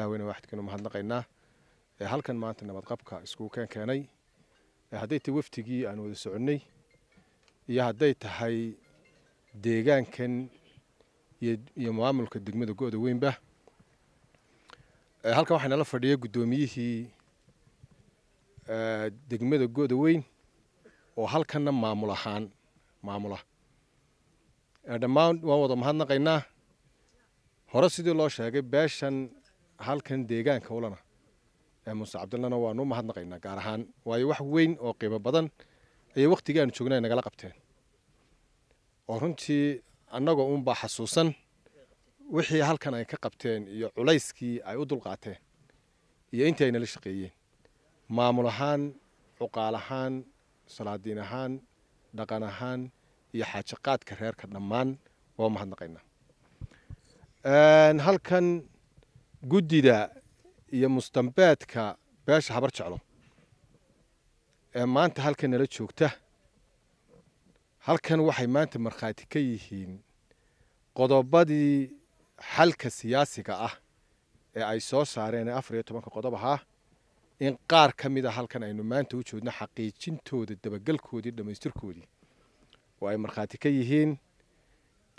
lahweyne waaxidkeenu mahadnaqaynaa halkan maanta nabadqabka iskuukeen keenay hadday tahay wafdigii aan wada soconnay iyo hadday tahay deegaankan iyo maamulka degmada go'da weynba halkan waxaa nala fadhiya guddoomiyihii degmada go'da weyn oo halkanna maamul ahaan maamula ah. dhammaan waan wada mahadnaqaynaa hore sidii loo sheegay beeshan halkan deegaanka ulana ee muuse cabdillana waanu mahadnaqaynaa gaar ahaan waayo wax weyn oo qiimo badan ayay wakhtigii aanu joognay nagala qabteen oo runtii annagoo unbaa xasuusan wixii halkan ay ka qabteen iyo culayskii ay u dulqaateen iyo intii ay nala shaqeeyeen maamul ahaan cuqaal ahaan salaadiin ahaan dhaqan ahaan iyo xaaji reerka dhammaan waa mahadnaqaynaa halkan guddida iyo mustambeedka beesha habar jeclo ee maanta halkan nala joogta halkan waxay maanta markhaati ka yihiin qodobadii xalka siyaasiga ah ee ay soo saareen afar iyo tobanka qodob ahaa in qaar ka mid a ah halkan aynu maanta u joogno xaqiijintooda dabagelkoodii dhammaystirkoodii oo ay markhaati ka yihiin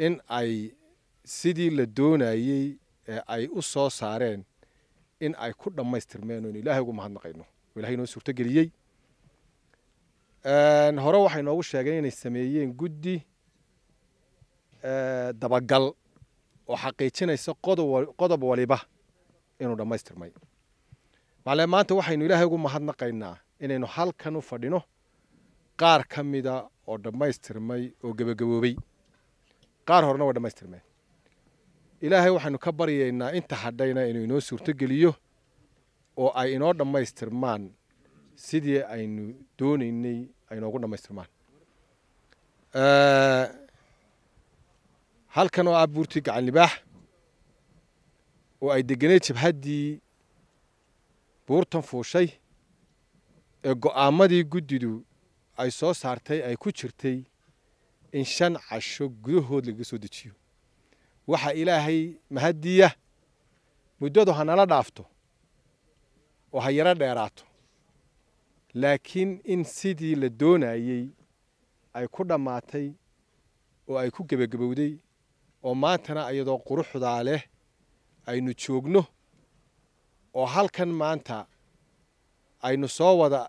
in ay sidii la doonayey ee ay u soo saareen in ay ku dhammaystirmeen oynu ilaahay ugu mahadnaqayno oo ilahay inoo suurtogeliyey hore waxay noogu sheegeen inay sameeyeen guddi dabagal oo xaqiijinaysa qodob waliba inuu dhammaystirmay maclee maanta waxaynu ilaahay ugu mahadnaqaynaa inaynu halkan u fadhino qaar ka mida oo dhammaystirmay oo gebagaboobey qaar horena waa dhammaystirmeen ilaahay waxaanu ka baryaynaa inta hadhayna inuu inoo suurtogeliyo oo ay inoo dhammaystirmaan sidii aynu doonaynay aynoogu dhammaystirmaan halkan oo ah buurtii gacan oo ay degeneed jabhaddii buurtan fuushay ee go'aamadii guddidu ay soo saartay ay ku jirtay in shan casho gudahood laga soo dejiyo waxa ilaahay mahadiya muddadu ha nala dhaafto oo ha yaro dheeraato laakiin in sidii la doonayey ay ku dhammaatay oo ay ku gebagabowday oo maantana iyadoo quruxdaa leh aynu joogno oo halkan maanta aynu soo wada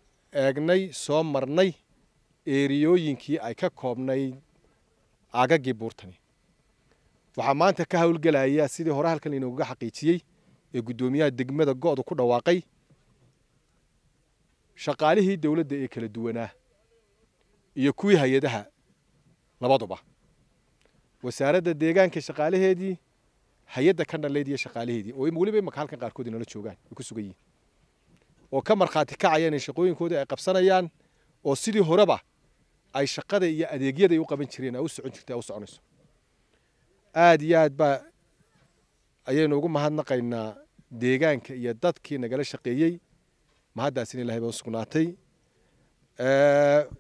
eegnay soo marnay eeriyooyinkii ay ka koobnayd aagaggii buurtani waxaa maanta ka howlgelaya sidii hore halkan inoogaga xaqiijiyey ee guddoomiyaha degmada go-da ku dhawaaqay shaqaalihii dowladda ee kala duwanaa iyo kuwii hay-adaha labaduba wasaaradda deegaanka shaqaalaheedii hay-adda ka dhaleyd iyo shaqaalaheedii oo weliba maka halkan qaarkood inala joogaan ay ku sugan yihin oo ka markhaati kacayaan in shaqooyinkooda ay qabsanayaan oo sidii horeba ay shaqada iyo adeegyada ay u qaban jireen ay u socon jirtay ay u soconayso aada iyo aad baa ayaynu ugu mahadnaqaynaa deegaanka iyo dadkii nagala shaqeeyey mahaddaasin ilahay baa u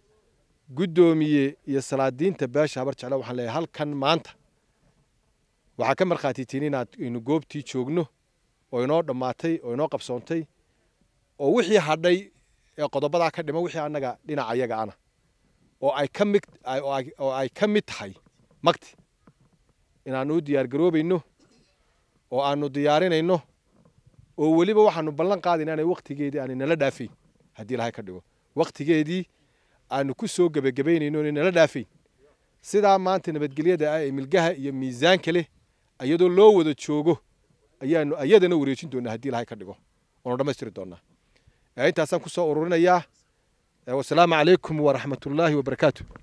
guddoomiye iyo salaadiinta beesha habar jecla waxaan leeyahay halkan maanta waxaa ka markhaatitiin inaad aynu goobtii joogno oo inoo dhammaatay oo inoo qabsoontay oo wixii hadhay ee qodobadaa ka dhima wixii annaga dhinaca yaga ana oo ay ka mid oo ay ka mid tahay magti inaannu u diyaargaroobayno oo aanu diyaarinayno oo weliba waxaanu ballan qaada inaanay waqtigeedii aana nala dhaafay haddii ilahay ka dhigo wakhtigeedii aanu ku soo gebagabaynayno inay nala dhaafayn sidaa maanta nabadgelyada ah ee milgaha iyo miisaanka leh iyadoo loo wada joogo ayaanu ayadana wareejin doonaa haddii ilahay ka dhigo waanu dhammaystiri doonaa intaasaan ku soo ururinayaa wasalaamu calaykum waraxmatullaahi wabarakaatu